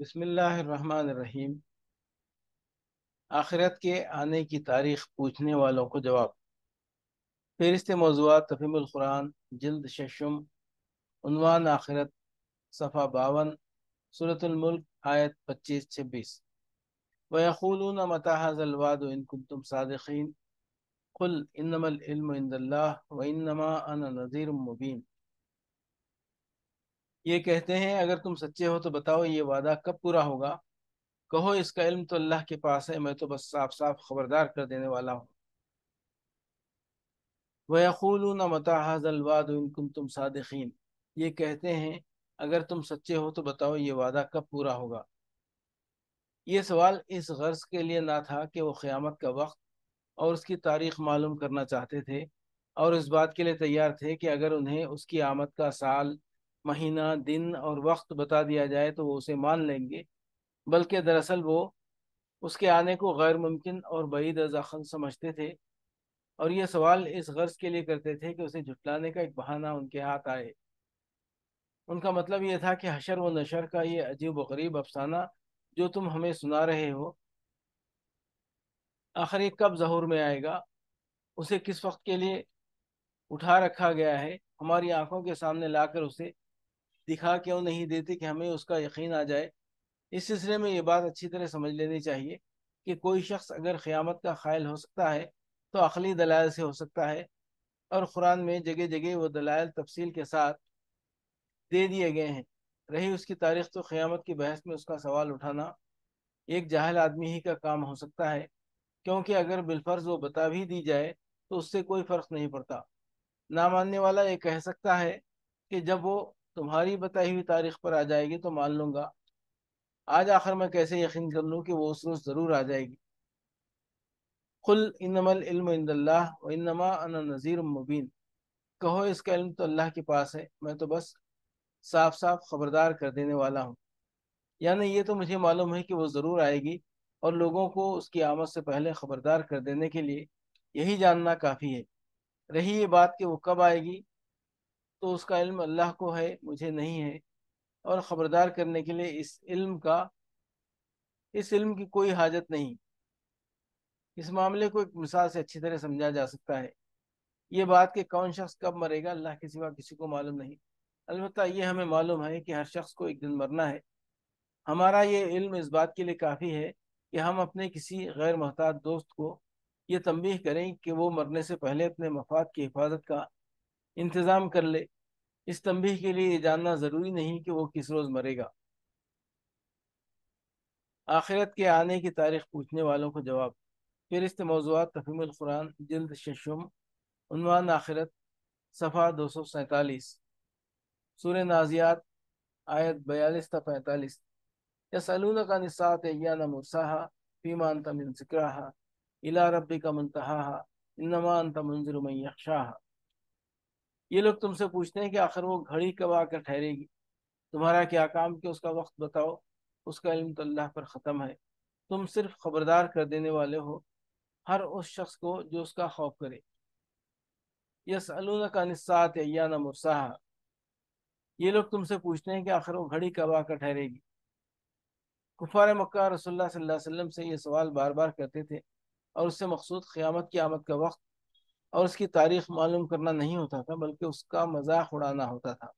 बिस्मिल्लाहिर्रहमानिर्रहीम आखिरत के आने की तारीख पूछने वालों को जवाब फेरिस्त मौजूद तफीमकुरान जल्द शशम उनवान आखिरत सफ़ा बावन सूरतुल्मुल्क आयत पच्चीस छब्बीस वयखूलून मताहज़लवाद इनकुम तुम सदक़ीन कुल इनमल इल्म इंदल्लाह अन नज़ीर मुबीन ये कहते हैं अगर तुम सच्चे हो तो बताओ ये वादा कब पूरा होगा कहो इसका इल्म तो अल्लाह के पास है मैं तो बस साफ साफ खबरदार कर देने वाला हूँ वयकुलून न हाजलवाद तुम सादकिन ये कहते हैं अगर तुम सच्चे हो तो बताओ ये वादा कब पूरा होगा ये सवाल इस गर्ज के लिए ना था कि वो क़्यामत का वक्त और उसकी तारीख मालूम करना चाहते थे और इस बात के लिए तैयार थे कि अगर उन्हें उसकी आमद का साल महीना दिन और वक्त बता दिया जाए तो वो उसे मान लेंगे बल्कि दरअसल वो उसके आने को गैर मुमकिन और बईद अजाखन समझते थे और ये सवाल इस गर्ज के लिए करते थे कि उसे झुटलाने का एक बहाना उनके हाथ आए उनका मतलब ये था कि हशर व नशर का ये अजीब व गरीब अफसाना जो तुम हमें सुना रहे हो आखिर कब जहूर में आएगा उसे किस वक्त के लिए उठा रखा गया है हमारी आंखों के सामने लाकर उसे दिखा क्यों नहीं देते कि हमें उसका यकीन आ जाए इस सिलसिले में ये बात अच्छी तरह समझ लेनी चाहिए कि कोई शख्स अगर क़्यामत का ख़ायल हो सकता है तो अखली दलाल से हो सकता है और क़ुरान में जगह जगह वो दलाल तफसील के साथ दे दिए गए हैं रही उसकी तारीख तो क़्यामत की बहस में उसका सवाल उठाना एक जाहल आदमी ही का काम हो सकता है क्योंकि अगर बिलफर्ज वो बता भी दी जाए तो उससे कोई फ़र्क नहीं पड़ता ना मानने वाला ये कह सकता है कि जब वो तुम्हारी बताई हुई तारीख पर आ जाएगी तो मान लूंगा आज आखिर मैं कैसे यकीन कर लूँ कि वो उस रोज़ ज़रूर आ जाएगी कुल इनमल इल्म इंदल्ला इनमा नज़ीर मुबीन कहो इसका इल्म तो अल्लाह के पास है मैं तो बस साफ साफ खबरदार कर देने वाला हूँ यानी ये तो मुझे मालूम है कि वो ज़रूर आएगी और लोगों को उसकी आमद से पहले खबरदार कर देने के लिए यही जानना काफ़ी है रही ये बात कि वो कब आएगी तो उसका इल्म अल्लाह को है मुझे नहीं है और ख़बरदार करने के लिए इस इल्म का इस इल्म की कोई हाजत नहीं इस मामले को एक मिसाल से अच्छी तरह समझा जा सकता है ये बात कि कौन शख्स कब मरेगा अल्लाह के सिवा किसी को मालूम नहीं अलबत् ये हमें मालूम है कि हर शख्स को एक दिन मरना है हमारा ये इल्म इस बात के लिए काफ़ी है कि हम अपने किसी गैर महताज दोस्त को ये तमबीह करें कि वो मरने से पहले अपने मफाद की हिफाजत का इंतज़ाम कर ले इस तंबी के लिए ये जानना ज़रूरी नहीं कि वो किस रोज़ मरेगा आखिरत के आने की तारीख पूछने वालों को जवाब फिर इस मौजूद तफीमकुरान जल्द शशम उनवान आखिरत सफ़ा दो सौ सैतालीस सूर नाजियात आयत बयालीस तक पैंतालीस सलून का निसात यान मुरसाहा फीमान तमिन सिकराहा इला रबी का मुंतहा इनमा तमंजर मैशाह ये लोग तुमसे पूछते हैं कि आखिर वो घड़ी कब आकर ठहरेगी तुम्हारा क्या काम कि उसका वक्त बताओ उसका इल्म तो अल्लाह पर ख़त्म है तुम सिर्फ खबरदार कर देने वाले हो हर उस शख्स को जो उसका खौफ करे यस अलून का निस्सात अयाना मुरसाहा ये लोग तुमसे पूछते हैं कि आखिर वो घड़ी कब आकर ठहरेगी कुफार मक्का रसोल्ला वसल्लम से ये सवाल बार बार करते थे और उससे मकसूद क़्यामत की आमद का वक्त और उसकी तारीख मालूम करना नहीं होता था बल्कि उसका मजाक उड़ाना होता था